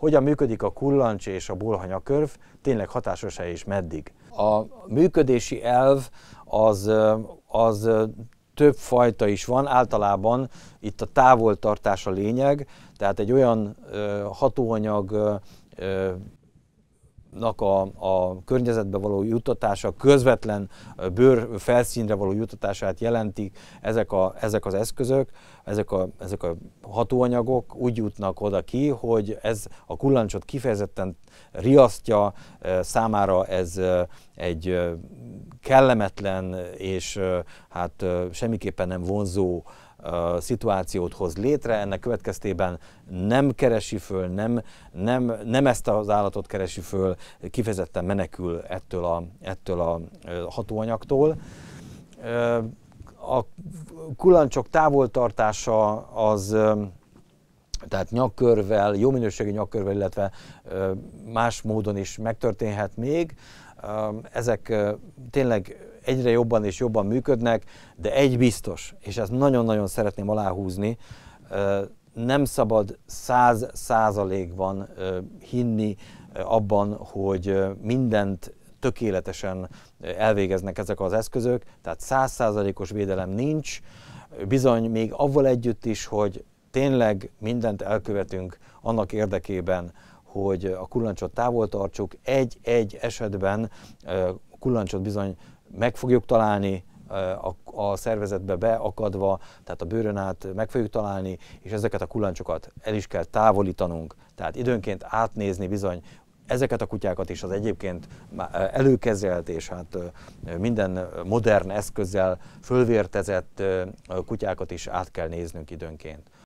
hogyan működik a kullancs és a bolhanyakörv, tényleg hatásos-e és meddig. A működési elv az, az több fajta is van, általában itt a távoltartás a lényeg, tehát egy olyan hatóanyag nak a, a környezetbe való juttatása, közvetlen bőr felszínre való juttatását jelentik ezek, a, ezek az eszközök, ezek a, ezek a hatóanyagok úgy jutnak oda ki, hogy ez a kullancsot kifejezetten riasztja, számára ez egy kellemetlen és hát semmiképpen nem vonzó szituációt hoz létre, ennek következtében nem keresi föl, nem, nem, nem ezt az állatot keresi föl, kifejezetten menekül ettől a, ettől a hatóanyagtól. A kulancsok távoltartása az tehát nyakkörvel, jó minőségű nyakkörvel, illetve más módon is megtörténhet még. Ezek tényleg egyre jobban és jobban működnek, de egy biztos, és ezt nagyon-nagyon szeretném aláhúzni, nem szabad száz százalékban hinni abban, hogy mindent tökéletesen elvégeznek ezek az eszközök, tehát százszázalékos védelem nincs, bizony még avval együtt is, hogy tényleg mindent elkövetünk annak érdekében, hogy a kullancsot távol tartsuk, egy-egy esetben kullancsot bizony meg fogjuk találni, a, szervezetbe beakadva, tehát a bőrön át meg fogjuk találni, és ezeket a kullancsokat el is kell távolítanunk. Tehát időnként átnézni bizony ezeket a kutyákat is az egyébként előkezelt és hát minden modern eszközzel fölvértezett kutyákat is át kell néznünk időnként.